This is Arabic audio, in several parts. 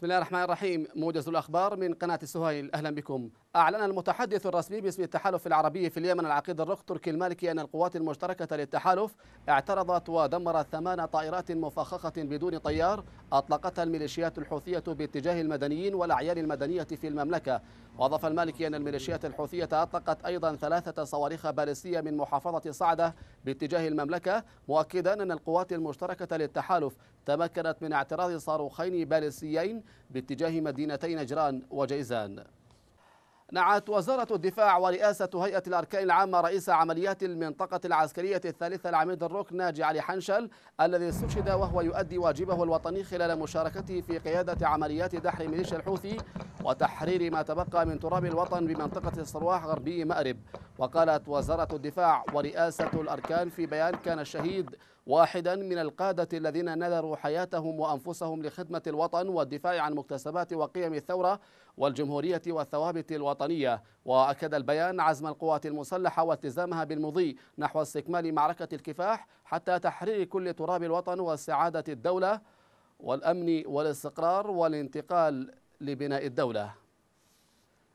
بسم الله الرحمن الرحيم موجز الأخبار من قناة السهيل أهلا بكم أعلن المتحدث الرسمي باسم التحالف العربي في اليمن العقيد الرق تركي المالكي أن القوات المشتركة للتحالف اعترضت ودمرت ثمان طائرات مفخخة بدون طيار أطلقتها الميليشيات الحوثية باتجاه المدنيين والأعيان المدنية في المملكة وأضاف المالكي أن الميليشيات الحوثية أطلقت أيضا ثلاثة صواريخ باليستية من محافظة صعدة باتجاه المملكة مؤكدا أن القوات المشتركة للتحالف تمكنت من اعتراض صاروخين باليستيين باتجاه مدينتي نجران وجيزان نعت وزارة الدفاع ورئاسة هيئة الأركان العامة رئيس عمليات المنطقة العسكرية الثالثة العميد الركن ناجي علي حنشل الذي استشهد وهو يؤدي واجبه الوطني خلال مشاركته في قيادة عمليات دحر ميليشيا الحوثي وتحرير ما تبقى من تراب الوطن بمنطقة الصرواح غربي مأرب وقالت وزارة الدفاع ورئاسة الأركان في بيان كان الشهيد واحدا من القادة الذين نذروا حياتهم وأنفسهم لخدمة الوطن والدفاع عن مكتسبات وقيم الثورة والجمهورية والثوابت الوطنية وأكد البيان عزم القوات المسلحة والتزامها بالمضي نحو استكمال معركة الكفاح حتى تحرير كل تراب الوطن واستعادة الدولة والأمن والاستقرار والانتقال لبناء الدولة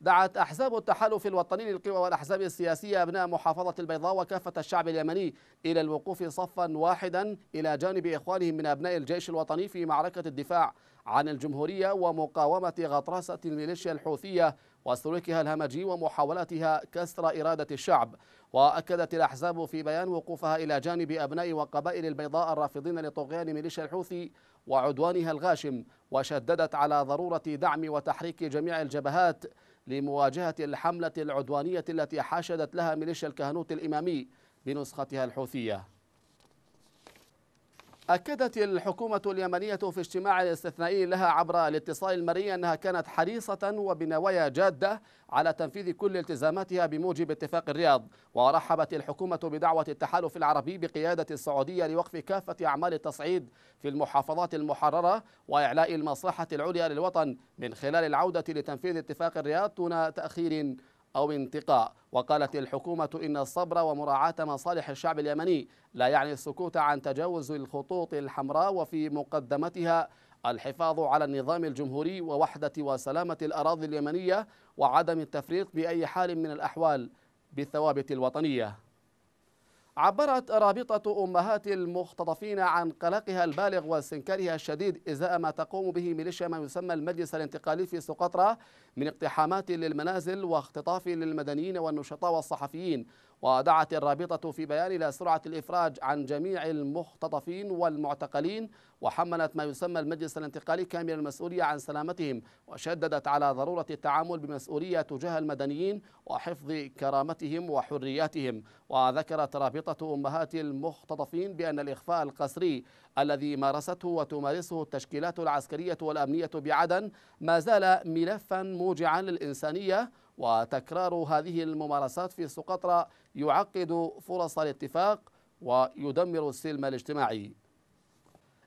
دعت أحزاب التحالف الوطني للقوى والأحزاب السياسية أبناء محافظة البيضاء وكافة الشعب اليمني إلى الوقوف صفا واحدا إلى جانب إخوانهم من أبناء الجيش الوطني في معركة الدفاع عن الجمهورية ومقاومة غطرسة الميليشيا الحوثية وسلوكها الهمجي ومحاولتها كسر إرادة الشعب وأكدت الأحزاب في بيان وقوفها إلى جانب أبناء وقبائل البيضاء الرافضين لطغيان ميليشيا الحوثي وعدوانها الغاشم وشددت على ضرورة دعم وتحريك جميع الجبهات لمواجهة الحملة العدوانية التي حشدت لها ميليشيا الكهنوت الإمامي بنسختها الحوثية أكدت الحكومة اليمنية في اجتماع استثنائي لها عبر الاتصال المرئي أنها كانت حريصة وبنوايا جادة على تنفيذ كل التزاماتها بموجب اتفاق الرياض ورحبت الحكومة بدعوة التحالف العربي بقيادة السعودية لوقف كافة أعمال التصعيد في المحافظات المحررة وإعلاء المصلحة العليا للوطن من خلال العودة لتنفيذ اتفاق الرياض دون تأخير أو انتقاء وقالت الحكومة إن الصبر ومراعاة مصالح الشعب اليمني لا يعني السكوت عن تجاوز الخطوط الحمراء وفي مقدمتها الحفاظ على النظام الجمهوري ووحدة وسلامة الأراضي اليمنية وعدم التفريط بأي حال من الأحوال بالثوابت الوطنية عبرت رابطة أمهات المختطفين عن قلقها البالغ واستنكارها الشديد إزاء ما تقوم به ميليشيا ما يسمى المجلس الانتقالي في سقطرى من اقتحامات للمنازل واختطاف للمدنيين والنشطاء والصحفيين ودعت الرابطة في بيان إلى سرعة الإفراج عن جميع المختطفين والمعتقلين وحملت ما يسمى المجلس الانتقالي كامل المسؤولية عن سلامتهم وشددت على ضرورة التعامل بمسؤولية تجاه المدنيين وحفظ كرامتهم وحرياتهم وذكرت رابطة أمهات المختطفين بأن الإخفاء القسري الذي مارسته وتمارسه التشكيلات العسكرية والأمنية بعدن ما زال ملفا موجعا للإنسانية وتكرار هذه الممارسات في سقطرى يعقد فرص الاتفاق ويدمر السلم الاجتماعي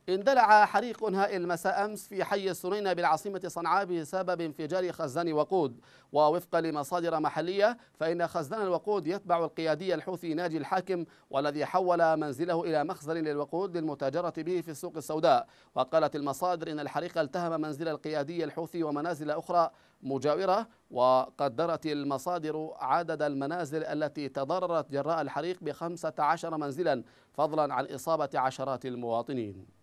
اندلع حريق هائل مساء أمس في حي السنينة بالعاصمة صنعاء بسبب انفجار خزان وقود ووفقا لمصادر محلية فإن خزان الوقود يتبع القيادي الحوثي ناجي الحاكم والذي حول منزله إلى مخزن للوقود للمتاجرة به في السوق السوداء وقالت المصادر إن الحريق التهم منزل القيادي الحوثي ومنازل أخرى مجاورة وقدرت المصادر عدد المنازل التي تضررت جراء الحريق بخمسة عشر منزلا فضلا عن إصابة عشرات المواطنين